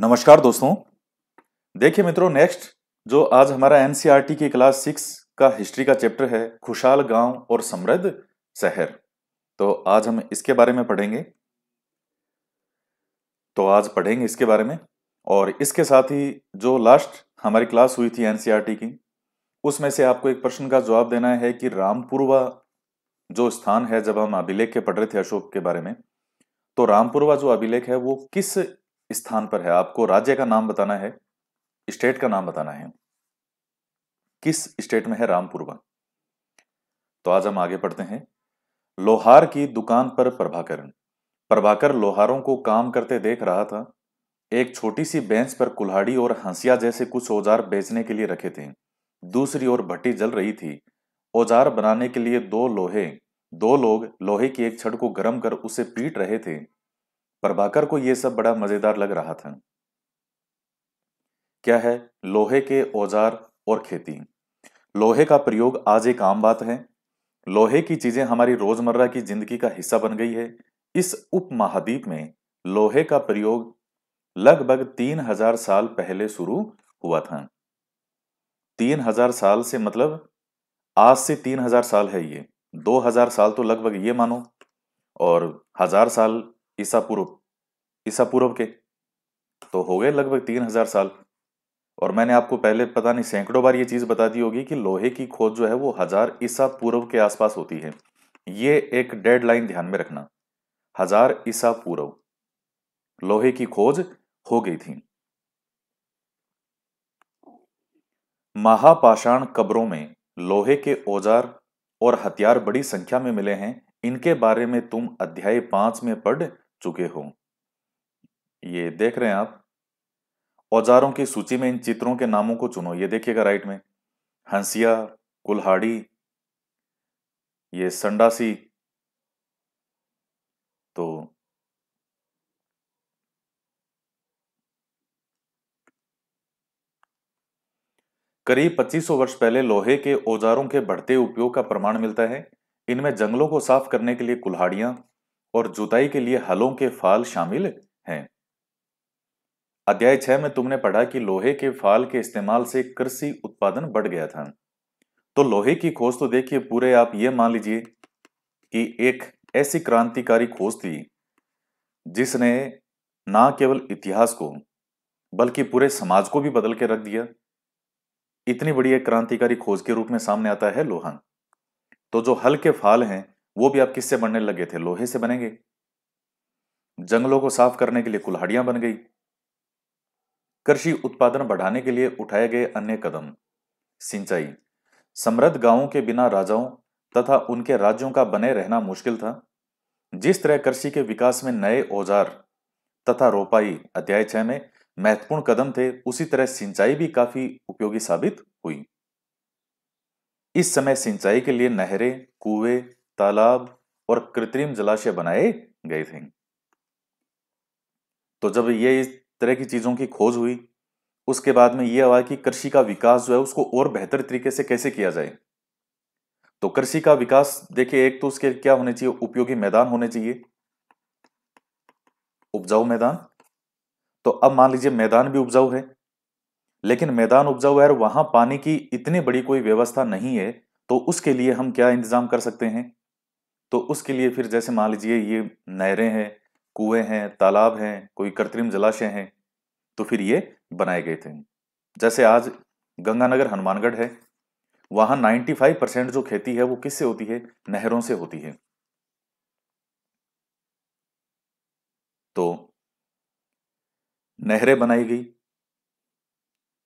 नमस्कार दोस्तों देखिए मित्रों नेक्स्ट जो आज हमारा एनसीईआरटी e की क्लास सिक्स का हिस्ट्री का चैप्टर है खुशहाल गांव और समृद्ध शहर तो आज हम इसके बारे में पढ़ेंगे तो आज पढ़ेंगे इसके बारे में और इसके साथ ही जो लास्ट हमारी क्लास हुई थी एनसीईआरटी e की उसमें से आपको एक प्रश्न का जवाब देना है कि रामपुरवा जो स्थान है जब हम अभिलेख के पढ़ रहे थे अशोक के बारे में तो रामपुरवा जो अभिलेख है वो किस स्थान पर है आपको राज्य का नाम बताना है स्टेट का नाम बताना है किस स्टेट में है रामपुरवा तो आज हम आगे पढ़ते हैं लोहार की दुकान पर प्रभाकरण प्रभाकर लोहारों को काम करते देख रहा था एक छोटी सी बेंच पर कुल्हाड़ी और हंसिया जैसे कुछ औजार बेचने के लिए रखे थे दूसरी ओर भट्टी जल रही थी औजार बनाने के लिए दो लोहे दो लोग लोहे की एक छड़ को गर्म कर उसे पीट रहे थे प्रभाकर को यह सब बड़ा मजेदार लग रहा था क्या है लोहे के औजार और खेती लोहे का प्रयोग आज एक आम बात है लोहे की चीजें हमारी रोजमर्रा की जिंदगी का हिस्सा बन गई है इस उपमहाद्वीप में लोहे का प्रयोग लगभग तीन हजार साल पहले शुरू हुआ था तीन हजार साल से मतलब आज से तीन हजार साल है ये दो हजार साल तो लगभग ये मानो और हजार साल ईसा पूर्व ईसा पूर्व के तो हो गए लगभग तीन हजार साल और मैंने आपको पहले पता नहीं सैकड़ों बार ये चीज़ बता दी होगी कि लोहे की खोज जो है वो हजार ईसा पूर्व के आसपास होती है ये एक डेड लाइन ध्यान में रखना हजार ईसा पूर्व लोहे की खोज हो गई थी महापाषाण कब्रों में लोहे के औजार और हथियार बड़ी संख्या में मिले हैं इनके बारे में तुम अध्याय पांच में पढ़ चुके हों ये देख रहे हैं आप औजारों की सूची में इन चित्रों के नामों को चुनो ये देखिएगा राइट में हंसिया कुल्हाड़ी ये संडासी तो करीब 2500 वर्ष पहले लोहे के औजारों के बढ़ते उपयोग का प्रमाण मिलता है इनमें जंगलों को साफ करने के लिए कुल्हाड़ियां और जुताई के लिए हलों के फाल शामिल हैं अध्याय छह में तुमने पढ़ा कि लोहे के फाल के इस्तेमाल से कृषि उत्पादन बढ़ गया था तो लोहे की खोज तो देखिए पूरे आप ये मान लीजिए कि एक ऐसी क्रांतिकारी खोज थी जिसने ना केवल इतिहास को बल्कि पूरे समाज को भी बदल के रख दिया इतनी बड़ी एक क्रांतिकारी खोज के रूप में सामने आता है लोहा तो जो हल के फाल हैं वो भी आप किससे बनने लगे थे लोहे से बनेंगे जंगलों को साफ करने के लिए कुल्हाड़ियां बन गई कृषि उत्पादन बढ़ाने के लिए उठाए गए अन्य कदम सिंचाई समृद्ध गांवों के बिना राजाओं तथा उनके राज्यों का बने रहना मुश्किल था जिस तरह कृषि के विकास में नए औजार तथा रोपाई अध्याय छह में महत्वपूर्ण कदम थे उसी तरह सिंचाई भी काफी उपयोगी साबित हुई इस समय सिंचाई के लिए नहरें कुएं तालाब और कृत्रिम जलाशय बनाए गए थे तो जब ये इस तरह की चीजों की खोज हुई उसके बाद में यह हुआ कि कृषि का विकास जो है उसको और बेहतर तरीके से कैसे किया जाए तो कृषि का विकास देखिए एक तो उसके क्या होने चाहिए उपयोगी मैदान होने चाहिए उपजाऊ मैदान तो अब मान लीजिए मैदान भी उपजाऊ है लेकिन मैदान उपजाऊ है और वहां पानी की इतनी बड़ी कोई व्यवस्था नहीं है तो उसके लिए हम क्या इंतजाम कर सकते हैं तो उसके लिए फिर जैसे मान लीजिए ये नहरें हैं कुएं हैं तालाब हैं कोई कृत्रिम जलाशय हैं तो फिर ये बनाए गए थे जैसे आज गंगानगर हनुमानगढ़ है वहाँ 95 परसेंट जो खेती है वो किससे होती है नहरों से होती है तो नहरें बनाई गई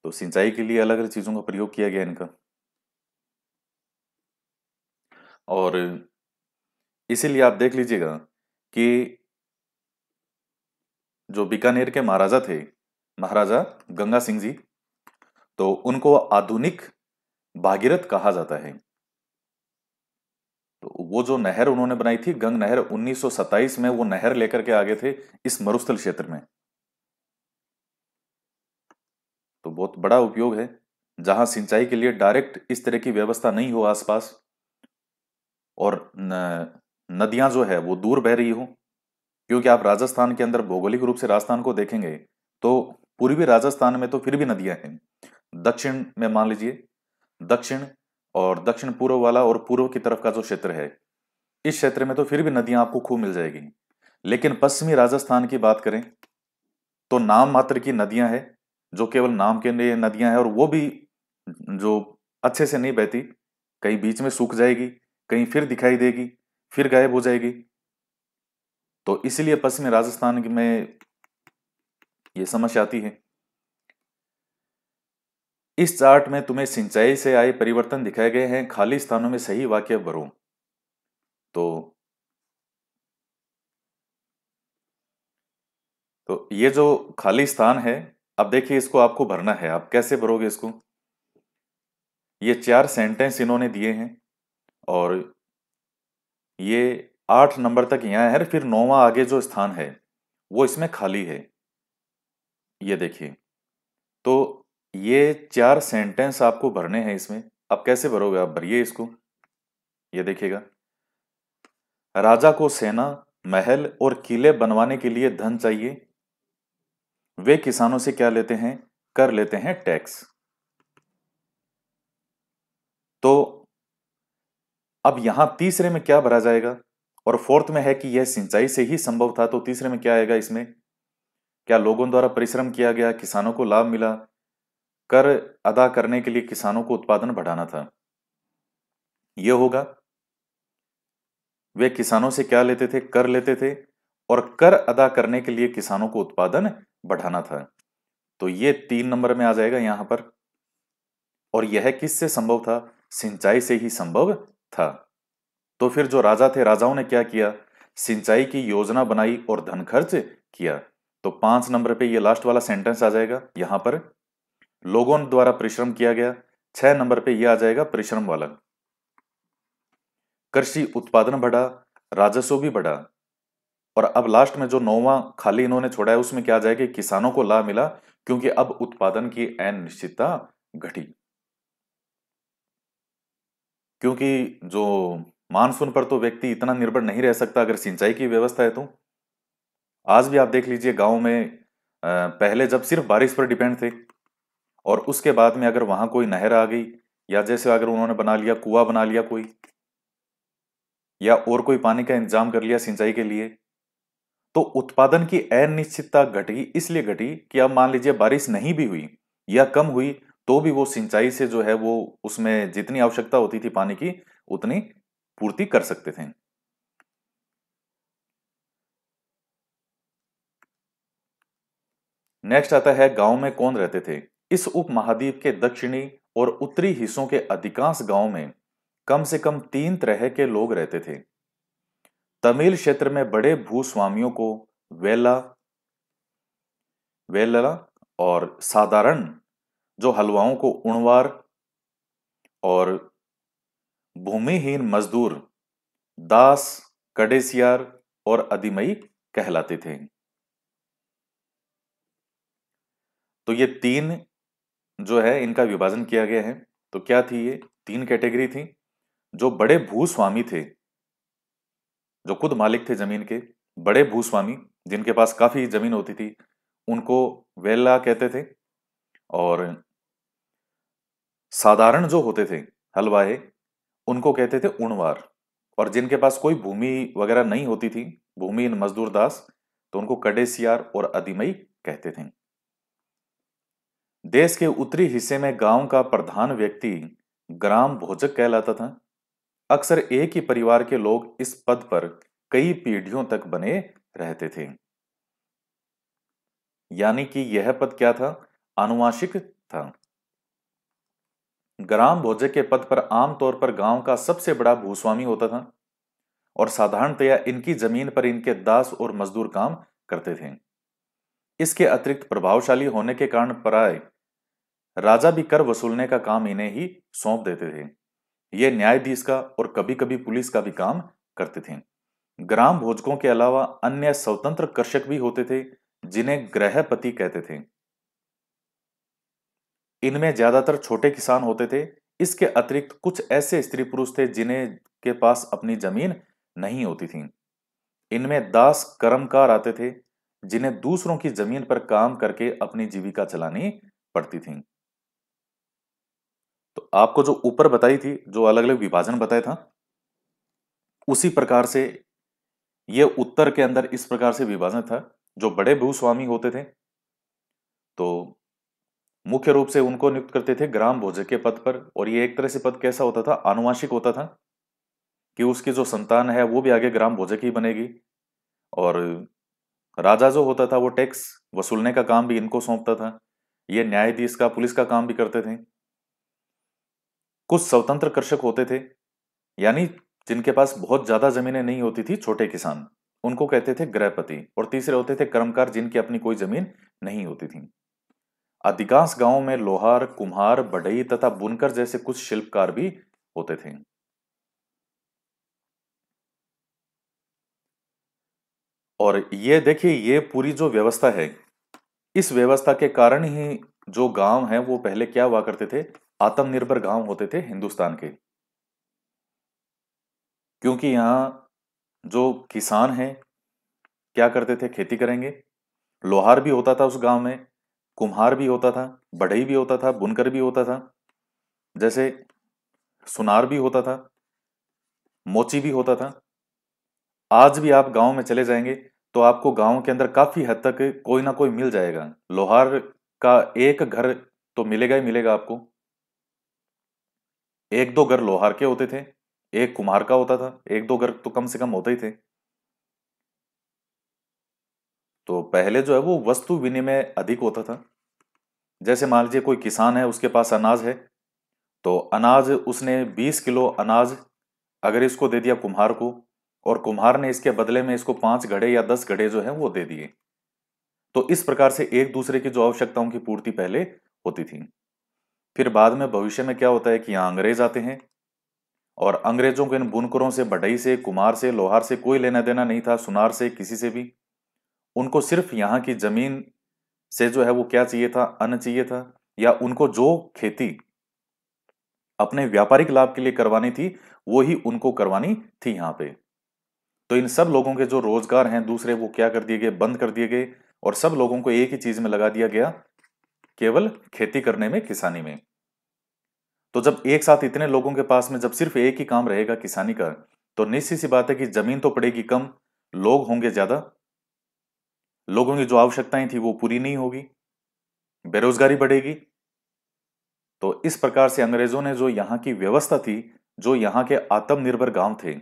तो सिंचाई के लिए अलग अलग चीज़ों का प्रयोग किया गया इनका और इसीलिए आप देख लीजिएगा कि जो बीकानेर के महाराजा थे महाराजा गंगा सिंह जी तो उनको आधुनिक भागीरथ कहा जाता है तो वो जो नहर उन्होंने बनाई थी गंग नहर 1927 में वो नहर लेकर के आगे थे इस मरुस्थल क्षेत्र में तो बहुत बड़ा उपयोग है जहां सिंचाई के लिए डायरेक्ट इस तरह की व्यवस्था नहीं हो आसपास और नदियां जो है वो दूर बह रही हो क्योंकि आप राजस्थान के अंदर भौगोलिक रूप से राजस्थान को देखेंगे तो पूर्वी राजस्थान में तो फिर भी नदियां हैं दक्षिण में मान लीजिए दक्षिण और दक्षिण पूर्व वाला और पूर्व की तरफ का जो क्षेत्र है इस क्षेत्र में तो फिर भी नदियां आपको खूब मिल जाएगी लेकिन पश्चिमी राजस्थान की बात करें तो नाम मात्र की नदियां हैं जो केवल नाम के लिए नदियां हैं और वो भी जो अच्छे से नहीं बहती कहीं बीच में सूख जाएगी कहीं फिर दिखाई देगी फिर गायब हो जाएगी तो इसलिए पश्चिमी राजस्थान में यह समस्या आती है इस चार्ट में तुम्हें सिंचाई से आए परिवर्तन दिखाए गए हैं खाली स्थानों में सही वाक्य भरो तो तो ये जो खाली स्थान है अब देखिए इसको आपको भरना है आप कैसे भरोगे इसको ये चार सेंटेंस इन्होंने दिए हैं और ये आठ नंबर तक यहाँ है फिर नौवा आगे जो स्थान है वो इसमें खाली है ये देखिए तो ये चार सेंटेंस आपको भरने हैं इसमें अब कैसे भरोगे आप भरिए इसको ये देखिएगा राजा को सेना महल और किले बनवाने के लिए धन चाहिए वे किसानों से क्या लेते हैं कर लेते हैं टैक्स तो अब यहां तीसरे में क्या भरा जाएगा और फोर्थ में है कि यह सिंचाई से ही संभव था तो तीसरे में क्या आएगा इसमें क्या लोगों द्वारा परिश्रम किया गया किसानों को लाभ मिला कर अदा करने के लिए किसानों को उत्पादन बढ़ाना था यह होगा वे किसानों से क्या लेते थे कर लेते थे और कर अदा करने के लिए किसानों को उत्पादन बढ़ाना था तो ये तीन नंबर में आ जाएगा यहां पर और यह किससे संभव था सिंचाई से ही संभव था तो फिर जो राजा थे राजाओं ने क्या किया सिंचाई की योजना बनाई और धन खर्च किया तो पांच नंबर पे ये लास्ट वाला सेंटेंस आ जाएगा यहां पर लोगों द्वारा परिश्रम किया गया छह नंबर पे ये आ जाएगा परिश्रम वाला कृषि उत्पादन बढ़ा राजस्व भी बढ़ा और अब लास्ट में जो नौवा खाली इन्होंने छोड़ा है उसमें क्या आ जाएगा किसानों को लाभ मिला क्योंकि अब उत्पादन की अनिश्चितता घटी क्योंकि जो मानसून पर तो व्यक्ति इतना निर्भर नहीं रह सकता अगर सिंचाई की व्यवस्था है तो आज भी आप देख लीजिए गांव में पहले जब सिर्फ बारिश पर डिपेंड थे और उसके बाद में अगर वहां कोई नहर आ गई या जैसे अगर उन्होंने बना लिया कुआ बना लिया कोई या और कोई पानी का इंतजाम कर लिया सिंचाई के लिए तो उत्पादन की अनिश्चितता घटी इसलिए घटी कि अब मान लीजिए बारिश नहीं भी हुई या कम हुई तो भी वो सिंचाई से जो है वो उसमें जितनी आवश्यकता होती थी पानी की उतनी पूर्ति कर सकते थे नेक्स्ट आता है गांव में कौन रहते थे इस उपमहाद्वीप के दक्षिणी और उत्तरी हिस्सों के अधिकांश गांव में कम से कम तीन तरह के लोग रहते थे तमिल क्षेत्र में बड़े भूस्वामियों को वेला वेला और साधारण जो हलवाओं को उणवार और भूमिहीन मजदूर दास कडेसियार और अधिमयी कहलाते थे तो ये तीन जो है इनका विभाजन किया गया है तो क्या थी ये तीन कैटेगरी थी जो बड़े भूस्वामी थे जो खुद मालिक थे जमीन के बड़े भूस्वामी जिनके पास काफी जमीन होती थी उनको वेला कहते थे और साधारण जो होते थे हलवाए उनको कहते थे उणवार और जिनके पास कोई भूमि वगैरह नहीं होती थी भूमि इन मजदूर दास तो उनको कडेसियार और अधिमई कहते थे देश के उत्तरी हिस्से में गांव का प्रधान व्यक्ति ग्राम भोजक कहलाता था अक्सर एक ही परिवार के लोग इस पद पर कई पीढ़ियों तक बने रहते थे यानी कि यह पद क्या था आनुवांशिक था ग्राम भोजक के पद पर आमतौर पर गांव का सबसे बड़ा भूस्वामी होता था और साधारणतया इनकी जमीन पर इनके दास और मजदूर काम करते थे इसके अतिरिक्त प्रभावशाली होने के कारण पराय राजा भी कर वसूलने का काम इन्हें ही सौंप देते थे ये न्यायाधीश का और कभी कभी पुलिस का भी काम करते थे ग्राम भोजकों के अलावा अन्य स्वतंत्र कर्षक भी होते थे जिन्हें ग्रहपति कहते थे इनमें ज्यादातर छोटे किसान होते थे इसके अतिरिक्त कुछ ऐसे स्त्री पुरुष थे जिन्हें के पास अपनी जमीन नहीं होती थी इनमें दास कर्मकार आते थे जिन्हें दूसरों की जमीन पर काम करके अपनी जीविका चलानी पड़ती थी तो आपको जो ऊपर बताई थी जो अलग अलग विभाजन बताया था उसी प्रकार से यह उत्तर के अंदर इस प्रकार से विभाजन था जो बड़े भूस्वामी होते थे तो मुख्य रूप से उनको नियुक्त करते थे ग्राम भोजक के पद पर और ये एक तरह से पद कैसा होता था आनुवांशिक होता था कि उसकी जो संतान है वो भी आगे ग्राम भोजक ही बनेगी और राजा जो होता था वो टैक्स वसूलने का काम भी इनको सौंपता था ये न्यायाधीश का पुलिस का काम भी करते थे कुछ स्वतंत्र कृषक होते थे यानी जिनके पास बहुत ज्यादा जमीनें नहीं होती थी छोटे किसान उनको कहते थे गृहपति और तीसरे होते थे कर्मकार जिनकी अपनी कोई जमीन नहीं होती थी अधिकांश गांवों में लोहार कुम्हार बढ़ई तथा बुनकर जैसे कुछ शिल्पकार भी होते थे और ये देखिए ये पूरी जो व्यवस्था है इस व्यवस्था के कारण ही जो गांव है वो पहले क्या हुआ करते थे आत्मनिर्भर गांव होते थे हिंदुस्तान के क्योंकि यहाँ जो किसान हैं क्या करते थे खेती करेंगे लोहार भी होता था उस गांव में कुम्हार भी होता था बढ़ई भी होता था बुनकर भी होता था जैसे सुनार भी होता था मोची भी होता था आज भी आप गांव में चले जाएंगे तो आपको गांव के अंदर काफी हद तक कोई ना कोई मिल जाएगा लोहार का एक घर तो मिलेगा ही मिलेगा आपको एक दो घर लोहार के होते थे एक कुम्हार का होता था एक दो घर तो कम से कम होते ही थे तो पहले जो है वो वस्तु विनिमय अधिक होता था जैसे मान लीजिए कोई किसान है उसके पास अनाज है तो अनाज उसने 20 किलो अनाज अगर इसको दे दिया कुम्हार को और कुम्हार ने इसके बदले में इसको पांच घड़े या दस घड़े जो है वो दे दिए तो इस प्रकार से एक दूसरे की जो आवश्यकताओं की पूर्ति पहले होती थी फिर बाद में भविष्य में क्या होता है कि यहाँ अंग्रेज आते हैं और अंग्रेजों को इन बुनकरों से बडई से कुमार से लोहार से कोई लेना देना नहीं था सुनार से किसी से भी उनको सिर्फ यहाँ की जमीन से जो है वो क्या चाहिए था अन्न चाहिए था या उनको जो खेती अपने व्यापारिक लाभ के लिए करवानी थी वो ही उनको करवानी थी यहां पे तो इन सब लोगों के जो रोजगार हैं दूसरे वो क्या कर दिए गए बंद कर दिए गए और सब लोगों को एक ही चीज में लगा दिया गया केवल खेती करने में किसानी में तो जब एक साथ इतने लोगों के पास में जब सिर्फ एक ही काम रहेगा किसानी का तो निश्चित सी बात है कि जमीन तो पड़ेगी कम लोग होंगे ज्यादा लोगों की जो आवश्यकताएं थी वो पूरी नहीं होगी बेरोजगारी बढ़ेगी तो इस प्रकार से अंग्रेजों ने जो यहां की व्यवस्था थी जो यहां के आत्मनिर्भर गांव थे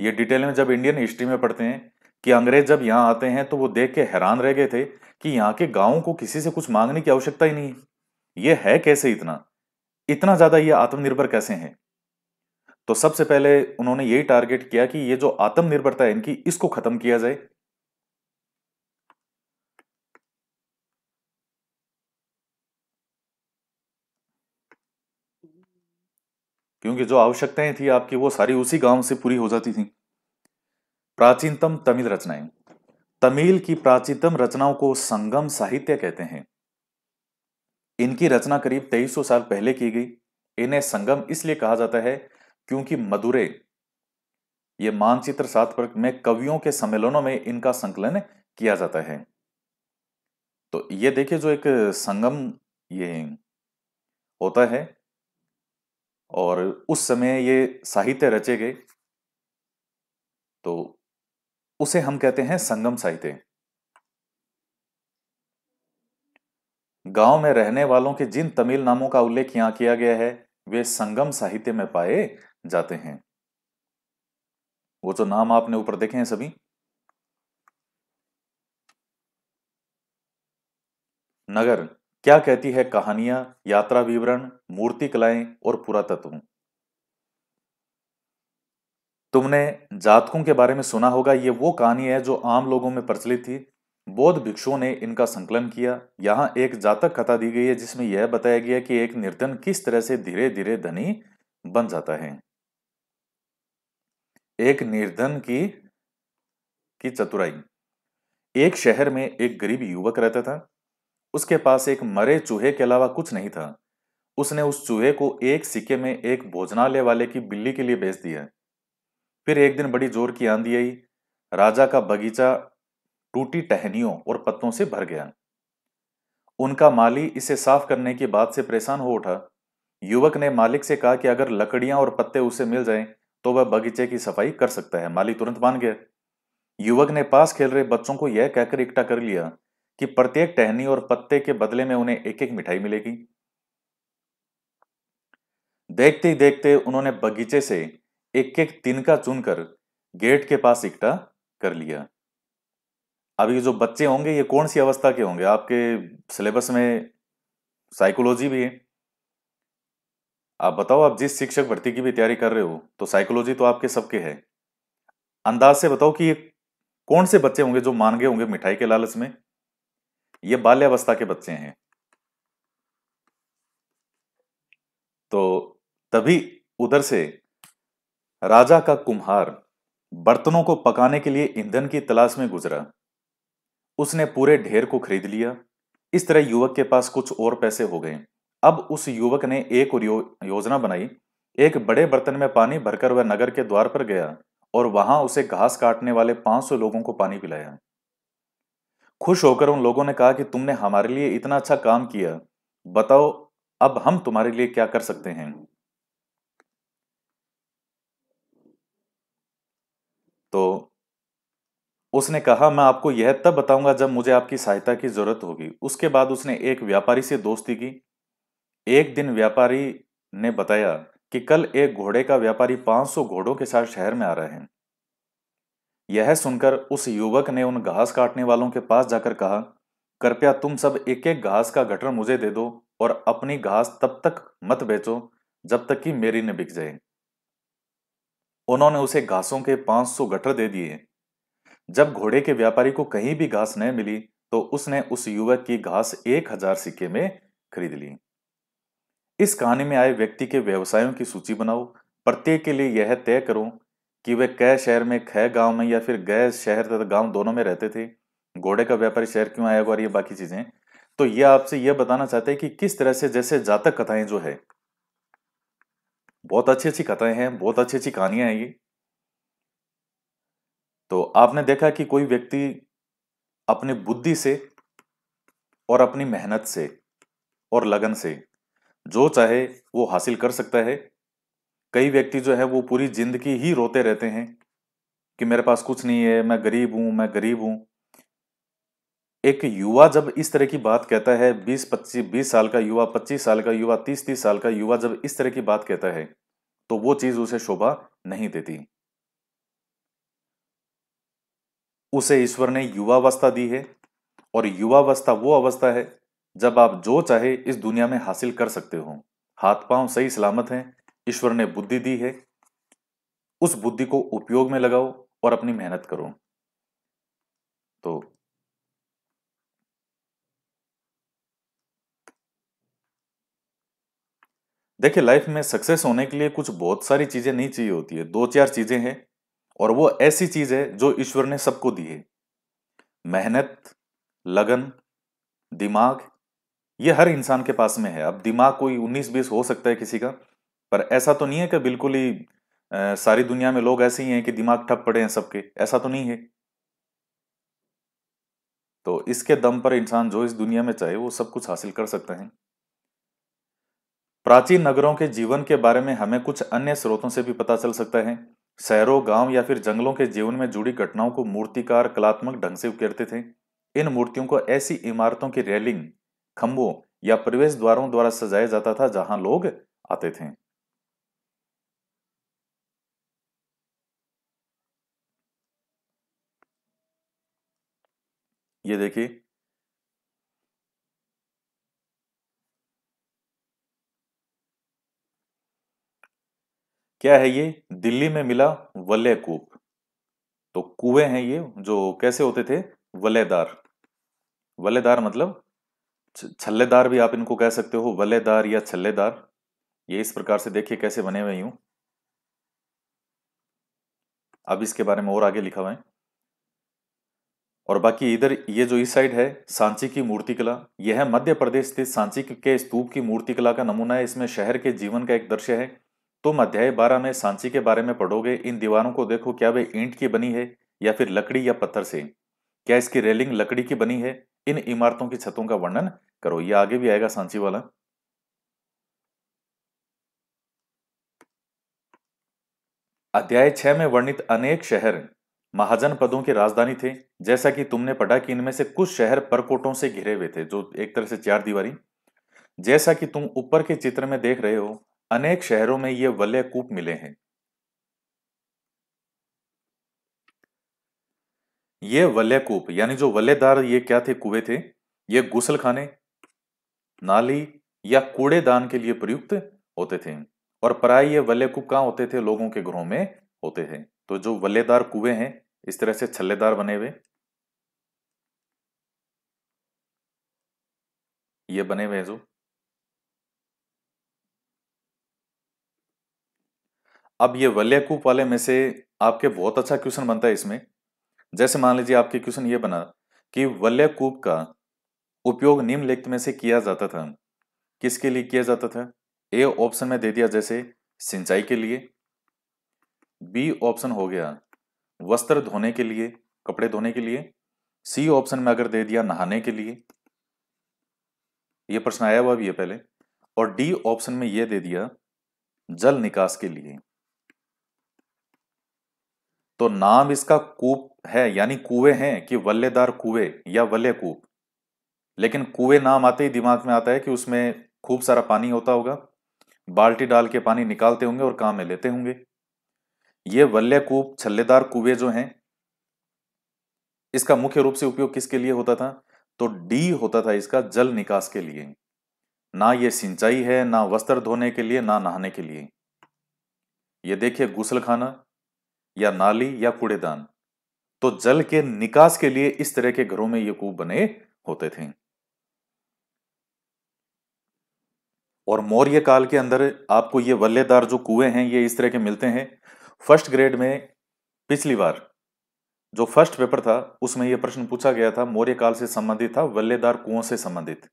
ये डिटेल में जब इंडियन हिस्ट्री में पढ़ते हैं कि अंग्रेज जब यहां आते हैं तो वो देख के हैरान रह गए थे कि यहां के गांवों को किसी से कुछ मांगने की आवश्यकता ही नहीं ये है कैसे इतना इतना ज्यादा ये आत्मनिर्भर कैसे हैं तो सबसे पहले उन्होंने यही टारगेट किया कि ये जो आत्मनिर्भरता है इनकी इसको खत्म किया जाए क्योंकि जो आवश्यकताएं थी आपकी वो सारी उसी गांव से पूरी हो जाती थी प्राचीनतम तमिल रचनाएं तमिल की प्राचीनतम रचनाओं को संगम साहित्य कहते हैं इनकी रचना करीब 2300 साल पहले की गई इन्हें संगम इसलिए कहा जाता है क्योंकि मदुरे ये मानचित्र सात पर में कवियों के सम्मेलनों में इनका संकलन किया जाता है तो ये देखिए जो एक संगम ये होता है और उस समय ये साहित्य रचे गए तो उसे हम कहते हैं संगम साहित्य गांव में रहने वालों के जिन तमिल नामों का उल्लेख यहां किया गया है वे संगम साहित्य में पाए जाते हैं वो जो नाम आपने ऊपर देखे हैं सभी नगर क्या कहती है कहानियां यात्रा विवरण मूर्ति कलाएं और पुरातत्व तुमने जातकों के बारे में सुना होगा ये वो कहानी है जो आम लोगों में प्रचलित थी बौद्ध भिक्षुओं ने इनका संकलन किया यहां एक जातक कथा दी गई है जिसमें यह बताया गया कि एक निर्धन किस तरह से धीरे धीरे धनी बन जाता है एक निर्धन की की चतुराई एक शहर में एक गरीब युवक रहता था उसके पास एक मरे चूहे के अलावा कुछ नहीं था उसने उस चूहे को एक सिक्के में एक भोजनालय वाले की बिल्ली के लिए बेच दिया फिर एक दिन बड़ी जोर की आंधी आई राजा का बगीचा टूटी टहनियों और पत्तों से भर गया उनका माली इसे साफ करने की बात से परेशान हो उठा युवक ने मालिक से कहा कि अगर लकड़ियां और पत्ते उसे मिल जाएं तो वह बगीचे की सफाई कर सकता है माली तुरंत मान गया युवक ने पास खेल रहे बच्चों को यह कहकर इकट्ठा कर लिया कि प्रत्येक टहनी और पत्ते के बदले में उन्हें एक एक मिठाई मिलेगी देखते ही देखते उन्होंने बगीचे से एक एक तिनका चुनकर गेट के पास इकट्ठा कर लिया अब ये जो बच्चे होंगे ये कौन सी अवस्था के होंगे आपके सिलेबस में साइकोलॉजी भी है आप बताओ आप जिस शिक्षक भर्ती की भी तैयारी कर रहे हो तो साइकोलॉजी तो आपके सबके है अंदाज से बताओ कि ये कौन से बच्चे होंगे जो मान गए होंगे मिठाई के लालच में ये बाल्यावस्था के बच्चे हैं तो तभी उधर से राजा का कुम्हार बर्तनों को पकाने के लिए ईंधन की तलाश में गुजरा उसने पूरे ढेर को खरीद लिया इस तरह युवक के पास कुछ और पैसे हो गए अब उस युवक ने एक और योजना बनाई एक बड़े बर्तन में पानी भरकर वह नगर के द्वार पर गया और वहां उसे घास काटने वाले 500 लोगों को पानी पिलाया खुश होकर उन लोगों ने कहा कि तुमने हमारे लिए इतना अच्छा काम किया बताओ अब हम तुम्हारे लिए क्या कर सकते हैं तो उसने कहा मैं आपको यह तब बताऊंगा जब मुझे आपकी सहायता की जरूरत होगी उसके बाद उसने एक व्यापारी से दोस्ती की एक दिन व्यापारी ने बताया कि कल एक घोड़े का व्यापारी 500 घोड़ों के साथ शहर में आ रहे हैं यह सुनकर उस युवक ने उन घास काटने वालों के पास जाकर कहा कृपया तुम सब एक एक घास का गटर मुझे दे दो और अपनी घास तब तक मत बेचो जब तक कि मेरी न बिक जाए उन्होंने उसे घासों के 500 गटर दे दिए जब घोड़े के व्यापारी को कहीं भी घास न मिली तो उसने उस युवक की घास एक हजार सिक्के में खरीद ली इस कहानी में आए व्यक्ति के व्यवसायों की सूची बनाओ प्रत्येक के लिए यह तय करो कि वे कै शहर में ख गांव में या फिर गए शहर तथा गांव दोनों में रहते थे घोड़े का व्यापारी शहर क्यों आया और ये बाकी चीजें तो ये आपसे यह बताना चाहते हैं कि किस तरह से जैसे जातक कथाएं जो है बहुत अच्छी अच्छी कथाएं हैं बहुत अच्छी अच्छी कहानियां हैं ये तो आपने देखा कि कोई व्यक्ति अपनी बुद्धि से और अपनी मेहनत से और लगन से जो चाहे वो हासिल कर सकता है कई व्यक्ति जो है वो पूरी जिंदगी ही रोते रहते हैं कि मेरे पास कुछ नहीं है मैं गरीब हूं मैं गरीब हूं एक युवा जब इस तरह की बात कहता है बीस पच्चीस बीस साल का युवा पच्चीस साल का युवा तीस तीस साल का युवा जब इस तरह की बात कहता है तो वो चीज उसे शोभा नहीं देती उसे ईश्वर ने युवावस्था दी है और युवावस्था वो अवस्था है जब आप जो चाहे इस दुनिया में हासिल कर सकते हो हाथ पांव सही सलामत हैं ईश्वर ने बुद्धि दी है उस बुद्धि को उपयोग में लगाओ और अपनी मेहनत करो तो देखिए लाइफ में सक्सेस होने के लिए कुछ बहुत सारी चीजें नहीं चाहिए होती है दो चार चीजें हैं और वो ऐसी चीज है जो ईश्वर ने सबको दी है मेहनत लगन दिमाग ये हर इंसान के पास में है अब दिमाग कोई उन्नीस बीस हो सकता है किसी का पर ऐसा तो नहीं है कि बिल्कुल ही आ, सारी दुनिया में लोग ऐसे ही हैं कि दिमाग ठप पड़े हैं सबके ऐसा तो नहीं है तो इसके दम पर इंसान जो इस दुनिया में चाहे वो सब कुछ हासिल कर सकते हैं प्राचीन नगरों के जीवन के बारे में हमें कुछ अन्य स्रोतों से भी पता चल सकता है शहरों गांव या फिर जंगलों के जीवन में जुड़ी घटनाओं को मूर्तिकार कलात्मक ढंग से उकेरते थे इन मूर्तियों को ऐसी इमारतों की रेलिंग खंभों या प्रवेश द्वारों द्वारा सजाया जाता था जहां लोग आते थे ये देखिए क्या है ये दिल्ली में मिला वलय कूप तो कुएं हैं ये जो कैसे होते थे वलेदार वलेदार मतलब छल्लेदार भी आप इनको कह सकते हो वलेदार या छल्लेदार ये इस प्रकार से देखिए कैसे बने हुए यूं अब इसके बारे में और आगे लिखा हुआ है और बाकी इधर ये जो इस साइड है सांची की मूर्ति कला यह है मध्य प्रदेश स्थित सांची के स्तूप की मूर्ति कला का नमूना है इसमें शहर के जीवन का एक दृश्य है तुम तो अध्याय बारह में सांची के बारे में पढ़ोगे इन दीवारों को देखो क्या वे ईंट की बनी है या फिर लकड़ी या पत्थर से क्या इसकी रेलिंग लकड़ी की बनी है इन इमारतों की छतों का वर्णन करो यह आगे भी आएगा सांची वाला अध्याय छह में वर्णित अनेक शहर महाजन पदों की राजधानी थे जैसा कि तुमने पढ़ा कि इनमें से कुछ शहर परकोटों से घिरे हुए थे जो एक तरह से चार दीवारी जैसा कि तुम ऊपर के चित्र में देख रहे हो अनेक शहरों में ये वलय कूप मिले हैं ये वलय कूप यानी जो वलयदार ये क्या थे कुएं थे ये गुसलखाने नाली या कूड़ेदान के लिए प्रयुक्त होते थे और प्राय ये वलय कूप कहाँ होते थे लोगों के घरों में होते थे तो जो वलयदार कुएं हैं इस तरह से छल्लेदार बने हुए ये बने हुए जो अब ये वल्यकूप वाले में से आपके बहुत अच्छा क्वेश्चन बनता है इसमें जैसे मान लीजिए आपके क्वेश्चन ये बना कि वल्यकूप का उपयोग निम्नलिखित में से किया जाता था किसके लिए किया जाता था ए ऑप्शन में दे दिया जैसे सिंचाई के लिए बी ऑप्शन हो गया वस्त्र धोने के लिए कपड़े धोने के लिए सी ऑप्शन में अगर दे दिया नहाने के लिए यह प्रश्न आया हुआ भी है पहले और डी ऑप्शन में यह दे दिया जल निकास के लिए तो नाम इसका कूप है यानी कुएं हैं कि वल्लेदार कुएं या वल्ले कूप लेकिन कुएं नाम आते ही दिमाग में आता है कि उसमें खूब सारा पानी होता होगा बाल्टी डाल के पानी निकालते होंगे और काम में लेते होंगे ये वल्य कूप छल्लेदार कुएं जो हैं इसका मुख्य रूप से उपयोग किसके लिए होता था तो डी होता था इसका जल निकास के लिए ना ये सिंचाई है ना वस्त्र धोने के लिए ना नहाने के लिए ये देखिए गुसलखाना या नाली या कूड़ेदान तो जल के निकास के लिए इस तरह के घरों में ये कूप बने होते थे और मौर्य काल के अंदर आपको ये वल्लेदार जो कुएं हैं ये इस तरह के मिलते हैं फर्स्ट ग्रेड में पिछली बार जो फर्स्ट पेपर था उसमें यह प्रश्न पूछा गया था मौर्य काल से संबंधित था वल्लेदार कुओं से संबंधित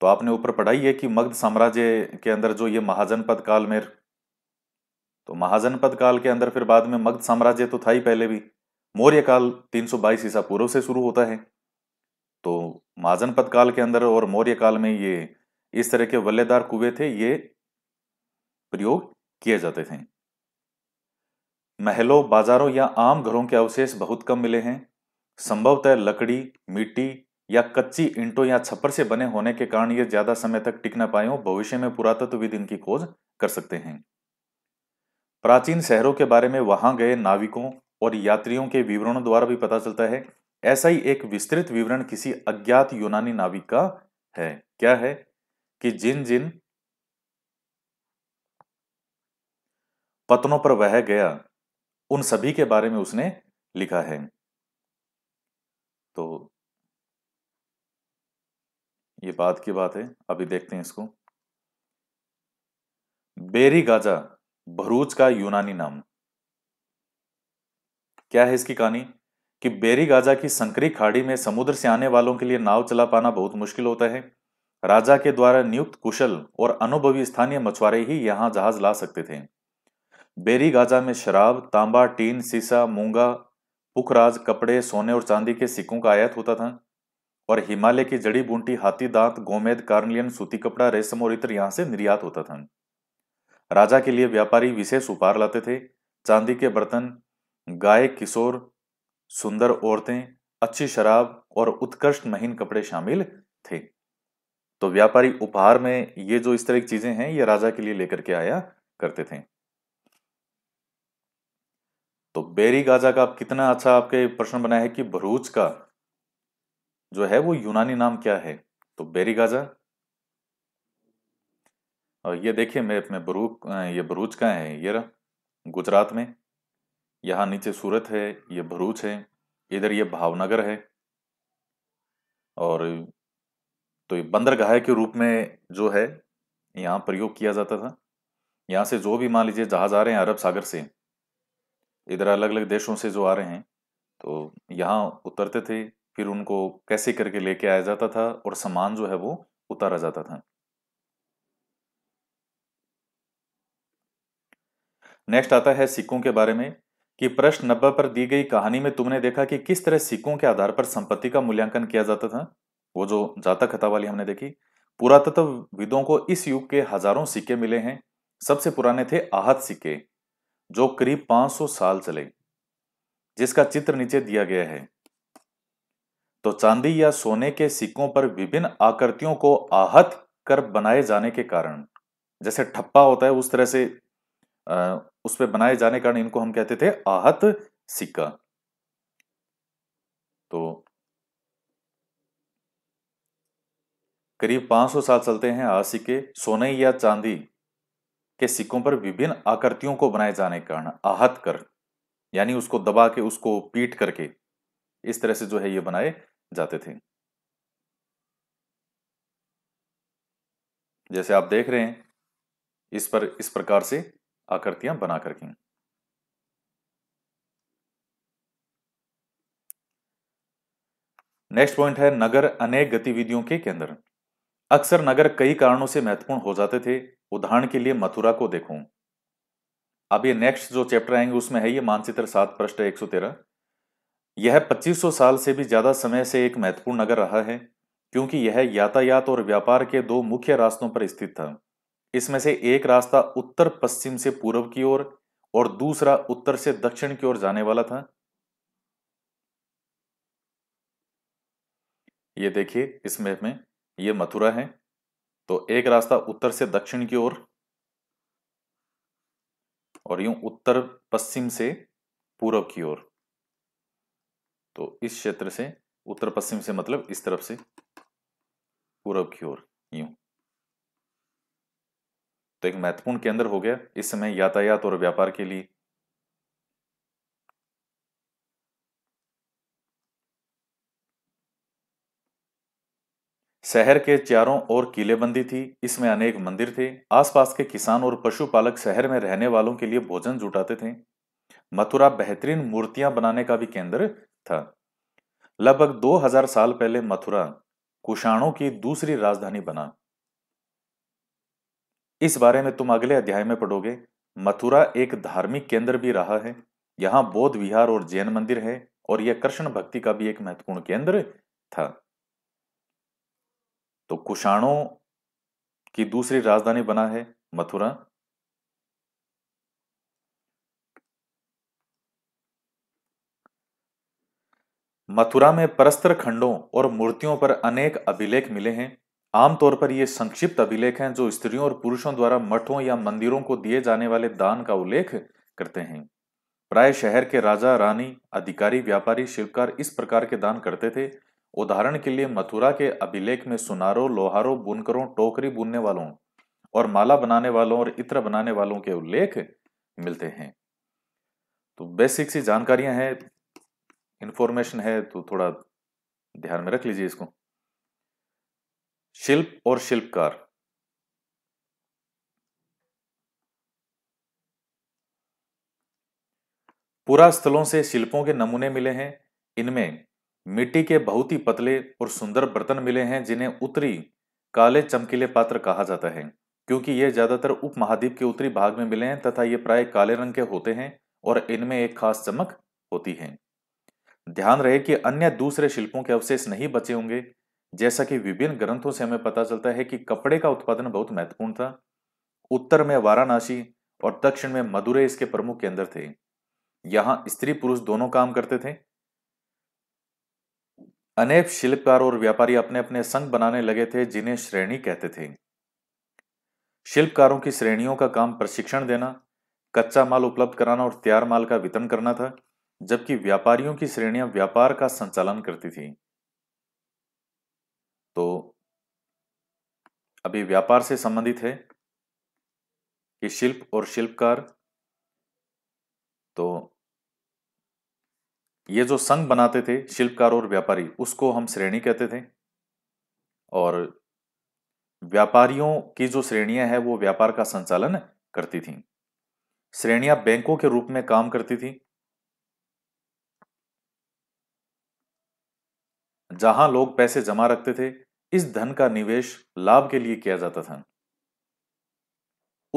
तो आपने ऊपर पढ़ाई है कि मग्ध साम्राज्य के अंदर जो ये महाजनपद काल में तो महाजनपद काल के अंदर फिर बाद में मग्ध साम्राज्य तो था ही पहले भी मौर्य काल 322 ईसा पूर्व से शुरू होता है तो महाजनपद काल के अंदर और मौर्य काल में ये इस तरह के वल्लेदार कुएं थे ये प्रयोग किए जाते थे महलों बाजारों या आम घरों के अवशेष बहुत कम मिले हैं संभवतः लकड़ी मिट्टी या कच्ची ईंटों या छप्पर से बने होने के कारण ये ज्यादा समय तक टिक ना पाए हो भविष्य में पुरातत्वविद इनकी खोज कर सकते हैं प्राचीन शहरों के बारे में वहां गए नाविकों और यात्रियों के विवरणों द्वारा भी पता चलता है ऐसा ही एक विस्तृत विवरण किसी अज्ञात यूनानी नाविक का है क्या है कि जिन जिन पतनों पर वह गया उन सभी के बारे में उसने लिखा है तो ये बात की बात है अभी देखते हैं इसको बेरी गाजा भरूच का यूनानी नाम क्या है इसकी कहानी कि बेरी गाजा की संकरी खाड़ी में समुद्र से आने वालों के लिए नाव चला पाना बहुत मुश्किल होता है राजा के द्वारा नियुक्त कुशल और अनुभवी स्थानीय मछुआरे ही यहां जहाज ला सकते थे बेरी गाजा में शराब तांबा टीन सीसा मूंगा पुखराज कपड़े सोने और चांदी के सिक्कों का आयात होता था और हिमालय की जड़ी बूटी हाथी दांत गोमेद कार्नलियन सूती कपड़ा रेशम और इतर यहां से निर्यात होता था राजा के लिए व्यापारी विशेष उपहार लाते थे चांदी के बर्तन गाय किशोर सुंदर औरतें अच्छी शराब और उत्कृष्ट महीन कपड़े शामिल थे तो व्यापारी उपहार में ये जो इस तरह की चीजें हैं ये राजा के लिए लेकर के आया करते थे तो बेरी गाजा का आप कितना अच्छा आपके प्रश्न बना है कि भरूच का जो है वो यूनानी नाम क्या है तो बेरी गाजा और ये देखिए मैप में बरूक ये भरूच का है ये रहा गुजरात में यहाँ नीचे सूरत है ये भरूच है इधर ये भावनगर है और तो ये बंदरगाह के रूप में जो है यहाँ प्रयोग किया जाता था यहाँ से जो भी मान लीजिए जहाज आ रहे हैं अरब सागर से इधर अलग अलग देशों से जो आ रहे हैं तो यहाँ उतरते थे फिर उनको कैसे करके लेके आया जाता था और सामान जो है वो उतारा जाता था नेक्स्ट आता है सिक्कों के बारे में कि प्रश्न नब्बे पर दी गई कहानी में तुमने देखा कि किस तरह सिक्कों के आधार पर संपत्ति का मूल्यांकन किया जाता था वो जो जातक खता वाली हमने देखी पुरातत्वविदों को इस युग के हजारों सिक्के मिले हैं सबसे पुराने थे आहत सिक्के जो करीब 500 साल चले जिसका चित्र नीचे दिया गया है तो चांदी या सोने के सिक्कों पर विभिन्न आकृतियों को आहत कर बनाए जाने के कारण जैसे ठप्पा होता है उस तरह से आ, उस पर बनाए जाने के कारण इनको हम कहते थे आहत सिक्का तो करीब 500 साल चलते हैं आज सिक्के सोने या चांदी के सिक्कों पर विभिन्न आकृतियों को बनाए जाने के कारण आहत कर यानी उसको दबा के उसको पीट करके इस तरह से जो है ये बनाए जाते थे जैसे आप देख रहे हैं इस पर इस प्रकार से आकृतियां बना करके नेक्स्ट पॉइंट है नगर अनेक गतिविधियों के केंद्र अक्सर नगर कई कारणों से महत्वपूर्ण हो जाते थे उदाहरण के लिए मथुरा को देखूं अब ये नेक्स्ट जो चैप्टर आएंगे उसमें है ये मानचित्र सात पृष्ठ एक सौ तेरह यह पच्चीस सौ साल से भी ज्यादा समय से एक महत्वपूर्ण नगर रहा है क्योंकि यह यातायात और व्यापार के दो मुख्य रास्तों पर स्थित था इसमें से एक रास्ता उत्तर पश्चिम से पूर्व की ओर और, और दूसरा उत्तर से दक्षिण की ओर जाने वाला था ये देखिए इसमें में ये मथुरा है तो एक रास्ता उत्तर से दक्षिण की ओर और यूं उत्तर पश्चिम से पूर्व की ओर तो इस क्षेत्र से उत्तर पश्चिम से मतलब इस तरफ से पूर्व की ओर यूं तो एक महत्वपूर्ण केंद्र हो गया इस समय यातायात और व्यापार के लिए शहर के चारों ओर किलेबंदी थी इसमें अनेक मंदिर थे आसपास के किसान और पशुपालक शहर में रहने वालों के लिए भोजन जुटाते थे मथुरा बेहतरीन मूर्तियां बनाने का भी केंद्र था लगभग 2000 साल पहले मथुरा कुषाणों की दूसरी राजधानी बना इस बारे में तुम अगले अध्याय में पढ़ोगे मथुरा एक धार्मिक केंद्र भी रहा है यहां बौद्ध विहार और जैन मंदिर है और यह कृष्ण भक्ति का भी एक महत्वपूर्ण केंद्र था तो कुषाणों की दूसरी राजधानी बना है मथुरा मथुरा में परस्तर खंडों और मूर्तियों पर अनेक अभिलेख मिले हैं आमतौर पर ये संक्षिप्त अभिलेख हैं जो स्त्रियों और पुरुषों द्वारा मठों या मंदिरों को दिए जाने वाले दान का उल्लेख करते हैं प्राय शहर के राजा रानी अधिकारी व्यापारी शिल्पकार इस प्रकार के दान करते थे उदाहरण के लिए मथुरा के अभिलेख में सुनारों लोहारों बुनकरों टोकरी बुनने वालों और माला बनाने वालों और इत्र बनाने वालों के उल्लेख मिलते हैं तो बेसिक सी जानकारियां हैं इंफॉर्मेशन है तो थोड़ा ध्यान में रख लीजिए इसको शिल्प और शिल्पकार पुरा स्थलों से शिल्पों के नमूने मिले हैं इनमें मिट्टी के बहुत ही पतले और सुंदर बर्तन मिले हैं जिन्हें उत्तरी काले चमकीले पात्र कहा जाता है क्योंकि ये ज्यादातर उपमहाद्वीप के उत्तरी भाग में मिले हैं तथा ये प्राय काले रंग के होते हैं और इनमें एक खास चमक होती है ध्यान रहे कि अन्य दूसरे शिल्पों के अवशेष नहीं बचे होंगे जैसा कि विभिन्न ग्रंथों से हमें पता चलता है कि कपड़े का उत्पादन बहुत महत्वपूर्ण था उत्तर में वाराणसी और दक्षिण में मदुरै इसके प्रमुख केंद्र थे यहाँ स्त्री पुरुष दोनों काम करते थे अनेक शिल्पकार और व्यापारी अपने अपने संघ बनाने लगे थे जिन्हें श्रेणी कहते थे शिल्पकारों की श्रेणियों का काम प्रशिक्षण देना कच्चा माल उपलब्ध कराना और तैयार माल का वितरण करना था जबकि व्यापारियों की श्रेणियां व्यापार का संचालन करती थी तो अभी व्यापार से संबंधित है कि शिल्प और शिल्पकार तो ये जो संघ बनाते थे शिल्पकार और व्यापारी उसको हम श्रेणी कहते थे और व्यापारियों की जो श्रेणियां हैं वो व्यापार का संचालन करती थीं श्रेणियां बैंकों के रूप में काम करती थीं जहां लोग पैसे जमा रखते थे इस धन का निवेश लाभ के लिए किया जाता था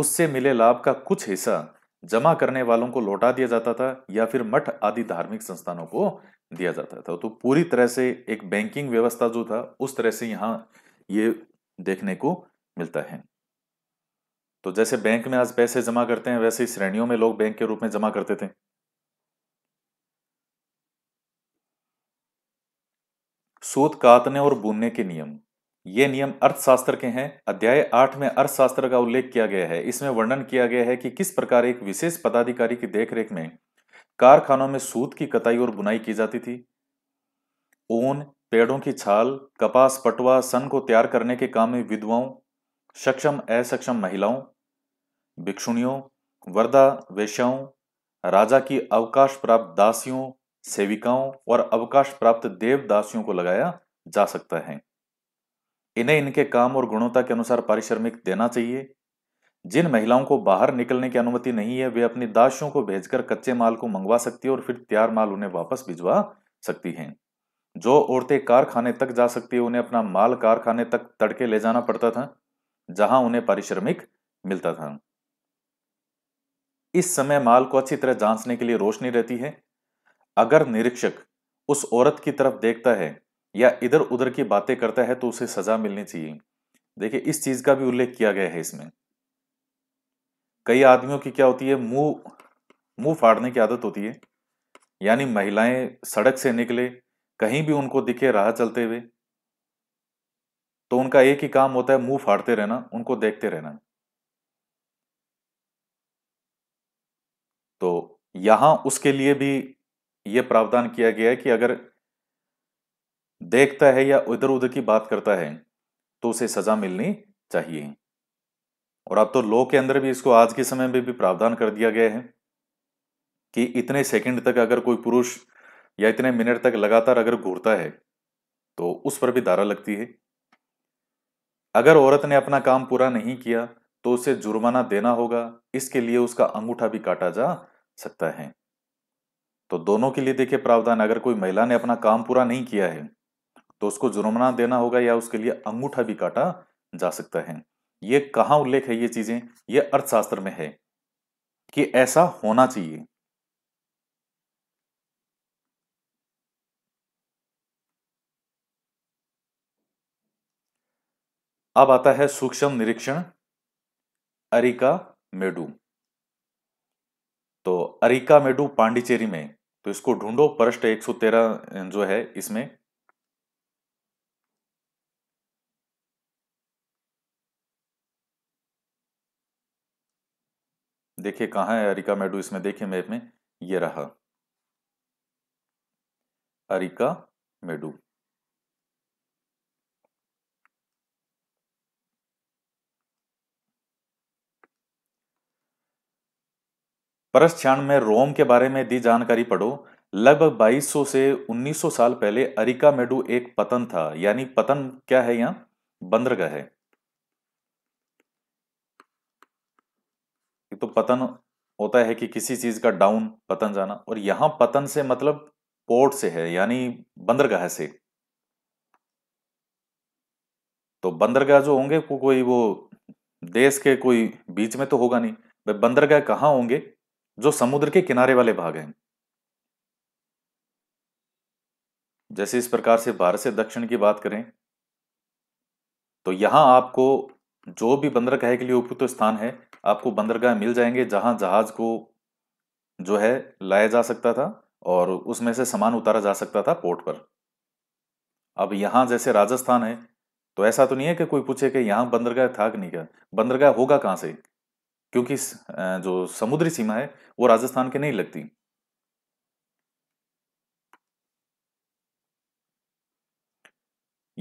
उससे मिले लाभ का कुछ हिस्सा जमा करने वालों को लौटा दिया जाता था या फिर मठ आदि धार्मिक संस्थानों को दिया जाता था तो, तो पूरी तरह से एक बैंकिंग व्यवस्था जो था उस तरह से यहाँ ये देखने को मिलता है तो जैसे बैंक में आज पैसे जमा करते हैं वैसे ही श्रेणियों में लोग बैंक के रूप में जमा करते थे सूत कातने और बुनने के नियम ये नियम अर्थशास्त्र के हैं अध्याय आठ में अर्थशास्त्र का उल्लेख किया गया है इसमें वर्णन किया गया है कि किस प्रकार एक विशेष पदाधिकारी की देखरेख में कारखानों में सूत की कताई और बुनाई की जाती थी ऊन पेड़ों की छाल कपास पटवा सन को तैयार करने के काम में विधवाओं सक्षम असक्षम महिलाओं भिक्षुणियों वर्दा वेश्याओं राजा की अवकाश प्राप्त दासियों सेविकाओं और अवकाश प्राप्त देवदासियों को लगाया जा सकता है इन्हें इनके काम और गुणवत्ता के अनुसार पारिश्रमिक देना चाहिए जिन महिलाओं को बाहर निकलने की अनुमति नहीं है वे अपनी दासियों को भेजकर कच्चे माल को मंगवा सकती है और फिर तैयार माल उन्हें वापस भिजवा सकती हैं जो औरतें कारखाने तक जा सकती है उन्हें अपना माल कारखाने तक तड़के ले जाना पड़ता था जहां उन्हें पारिश्रमिक मिलता था इस समय माल को अच्छी तरह जांचने के लिए रोशनी रहती है अगर निरीक्षक उस औरत की तरफ देखता है या इधर उधर की बातें करता है तो उसे सजा मिलनी चाहिए देखिए इस चीज का भी उल्लेख किया गया है इसमें कई आदमियों की क्या होती है मुंह मुंह फाड़ने की आदत होती है यानी महिलाएं सड़क से निकले कहीं भी उनको दिखे राह चलते हुए तो उनका एक ही काम होता है मुंह फाड़ते रहना उनको देखते रहना तो यहां उसके लिए भी यह प्रावधान किया गया है कि अगर देखता है या इधर उधर की बात करता है तो उसे सजा मिलनी चाहिए और अब तो लो के अंदर भी इसको आज के समय में भी प्रावधान कर दिया गया है कि इतने सेकंड तक अगर कोई पुरुष या इतने मिनट तक लगातार अगर घूरता है तो उस पर भी धारा लगती है अगर औरत ने अपना काम पूरा नहीं किया तो उसे जुर्माना देना होगा इसके लिए उसका अंगूठा भी काटा जा सकता है तो दोनों के लिए देखिए प्रावधान अगर कोई महिला ने अपना काम पूरा नहीं किया है तो उसको जुर्माना देना होगा या उसके लिए अंगूठा भी काटा जा सकता है ये कहाँ उल्लेख है ये चीजें ये अर्थशास्त्र में है कि ऐसा होना चाहिए अब आता है सूक्ष्म निरीक्षण अरिका मेडू तो अरिका मेडू पांडिचेरी में तो इसको ढूंढो पृष्ठ 113 जो है इसमें देखिए कहाँ है अरिका मेडू इसमें देखिए मैप में ये रहा अरिका मेडू परस्याण में रोम के बारे में दी जानकारी पढ़ो लगभग 2200 से 1900 साल पहले अरिका मेडू एक पतन था यानी पतन क्या है यहां बंदरगाह है तो पतन होता है कि किसी चीज़ का डाउन पतन जाना और यहाँ पतन से मतलब पोर्ट से है यानी बंदरगाह से तो बंदरगाह जो होंगे को कोई वो देश के कोई बीच में तो होगा नहीं भाई बंदरगाह कहाँ होंगे जो समुद्र के किनारे वाले भाग हैं जैसे इस प्रकार से भारत से दक्षिण की बात करें तो यहाँ आपको जो भी बंदरगाह के लिए उपयुक्त स्थान है आपको बंदरगाह मिल जाएंगे जहां जहाज को जो है लाया जा सकता था और उसमें से सामान उतारा जा सकता था पोर्ट पर अब यहाँ जैसे राजस्थान है तो ऐसा तो नहीं है कि कोई पूछे कि यहाँ बंदरगाह था कि नहीं क्या बंदरगाह होगा कहाँ से क्योंकि जो समुद्री सीमा है वो राजस्थान के नहीं लगती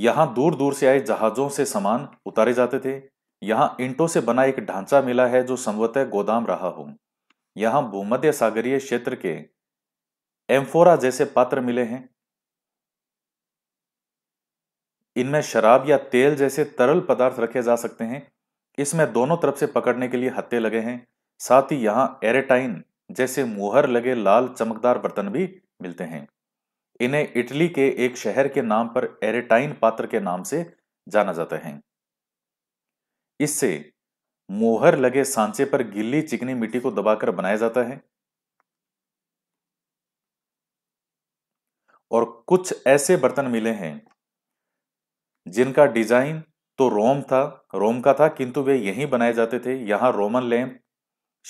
यहां दूर दूर से आए जहाजों से सामान उतारे जाते थे यहाँ इंटो से बना एक ढांचा मिला है जो संभवतः गोदाम रहा हो यहाँ भूमध्य सागरीय क्षेत्र के एम्फोरा जैसे पात्र मिले हैं इनमें शराब या तेल जैसे तरल पदार्थ रखे जा सकते हैं इसमें दोनों तरफ से पकड़ने के लिए हत्ते लगे हैं साथ ही यहाँ एरेटाइन जैसे मुहर लगे लाल चमकदार बर्तन भी मिलते हैं इन्हें इटली के एक शहर के नाम पर एरेटाइन पात्र के नाम से जाना जाता है इससे मोहर लगे सांचे पर गिल्ली चिकनी मिट्टी को दबाकर बनाया जाता है और कुछ ऐसे बर्तन मिले हैं जिनका डिजाइन तो रोम था रोम का था किंतु वे यहीं बनाए जाते थे यहां रोमन लैम्प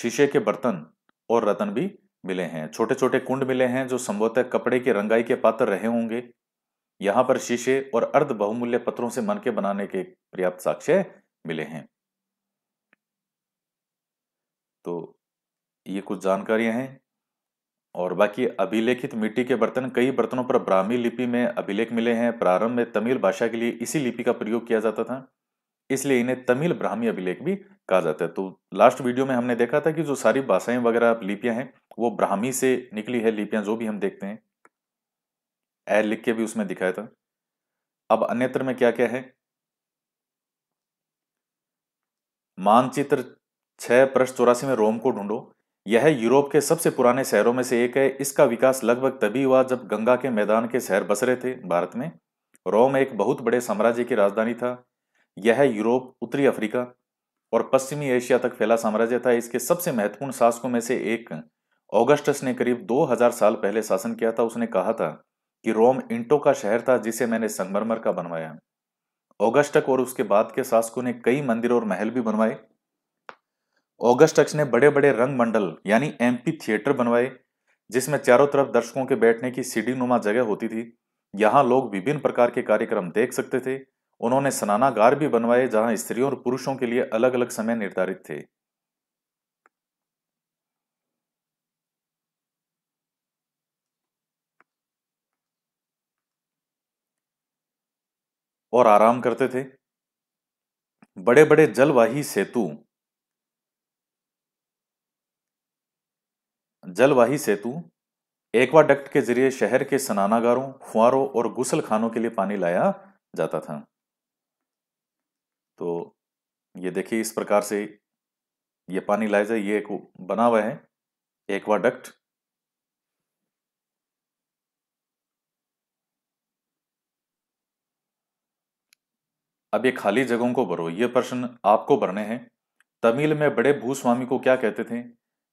शीशे के बर्तन और रतन भी मिले हैं छोटे छोटे कुंड मिले हैं जो संभवतः कपड़े की रंगाई के पात्र रहे होंगे यहां पर शीशे और अर्ध बहुमूल्य पत्रों से मन के बनाने के पर्याप्त साक्ष्य मिले हैं तो ये कुछ जानकारियां हैं और बाकी अभिलेखित मिट्टी के बर्तन कई बर्तनों पर ब्राह्मी लिपि में अभिलेख मिले हैं प्रारंभ में तमिल भाषा के लिए इसी लिपि का प्रयोग किया जाता था इसलिए इन्हें तमिल ब्राह्मी अभिलेख भी कहा जाता है तो लास्ट वीडियो में हमने देखा था कि जो सारी भाषाएं वगैरह लिपियां हैं वो ब्राह्मी से निकली है लिपियां जो भी हम देखते हैं ए लिख के भी उसमें दिखाया था अब अन्यत्र में क्या क्या है मानचित्र छः प्रश चौरासी में रोम को ढूंढो यह यूरोप के सबसे पुराने शहरों में से एक है इसका विकास लगभग तभी हुआ जब गंगा के मैदान के शहर बस रहे थे भारत में रोम एक बहुत बड़े साम्राज्य की राजधानी था यह यूरोप उत्तरी अफ्रीका और पश्चिमी एशिया तक फैला साम्राज्य था इसके सबसे महत्वपूर्ण शासकों में से एक ऑगस्टस ने करीब 2000 साल पहले शासन किया था उसने कहा था कि रोम इंटो का शहर था जिसे मैंने संगमरमर का बनवाया ऑगस्टक और उसके बाद के शासकों ने कई मंदिर और महल भी बनवाए ऑगस्टक्स ने बड़े बड़े रंग मंडल यानी एमपी थिएटर बनवाए जिसमें चारों तरफ दर्शकों के बैठने की सीढ़ी नुमा जगह होती थी यहाँ लोग विभिन्न प्रकार के कार्यक्रम देख सकते थे उन्होंने स्नानागार भी बनवाए जहाँ स्त्रियों और पुरुषों के लिए अलग अलग समय निर्धारित थे और आराम करते थे बड़े बड़े जलवाही सेतु जलवाही सेतु एक्वाडक्ट के जरिए शहर के सनानागारों फुआरों और गुसल खानों के लिए पानी लाया जाता था तो ये देखिए इस प्रकार से ये पानी लाया जाए ये एक बना हुआ है एक्वाडक्ट अब ये खाली जगहों को भरो ये प्रश्न आपको भरने हैं तमिल में बड़े भूस्वामी को क्या कहते थे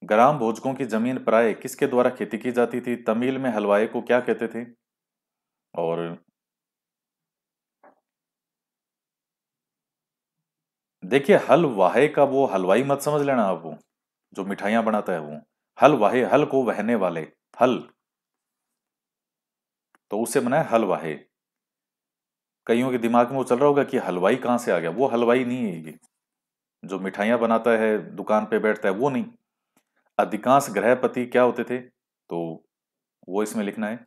ग्राम भोजकों की जमीन प्राय किसके द्वारा खेती की जाती थी तमिल में हलवाई को क्या कहते थे और देखिए हल वाहे का वो हलवाई मत समझ लेना आप वो जो मिठाइयां बनाता है वो हल वाहे हल को वहने वाले हल तो उसे बनाए हल वाहे कईयों के दिमाग में वो चल रहा होगा कि हलवाई कहाँ से आ गया वो हलवाई नहीं है ये जो मिठाइयाँ बनाता है दुकान पे बैठता है वो नहीं अधिकांश ग्रहपति क्या होते थे तो वो इसमें लिखना है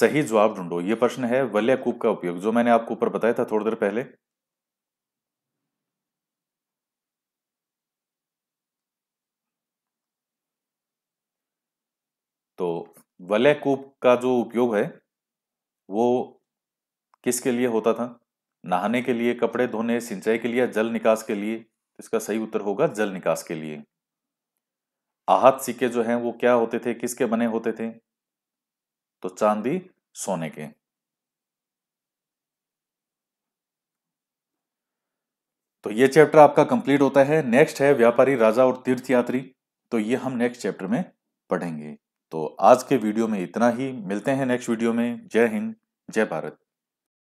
सही जवाब ढूंढो ये प्रश्न है वलय कूप का उपयोग जो मैंने आपको ऊपर बताया था थोड़ी देर पहले तो वलय कूप का जो उपयोग है वो किसके लिए होता था नहाने के लिए कपड़े धोने सिंचाई के लिए जल निकास के लिए तो इसका सही उत्तर होगा जल निकास के लिए आहत सिक्के जो हैं वो क्या होते थे किसके बने होते थे तो चांदी सोने के तो ये चैप्टर आपका कंप्लीट होता है नेक्स्ट है व्यापारी राजा और तीर्थयात्री तो ये हम नेक्स्ट चैप्टर में पढ़ेंगे तो आज के वीडियो में इतना ही मिलते हैं नेक्स्ट वीडियो में जय हिंद जय भारत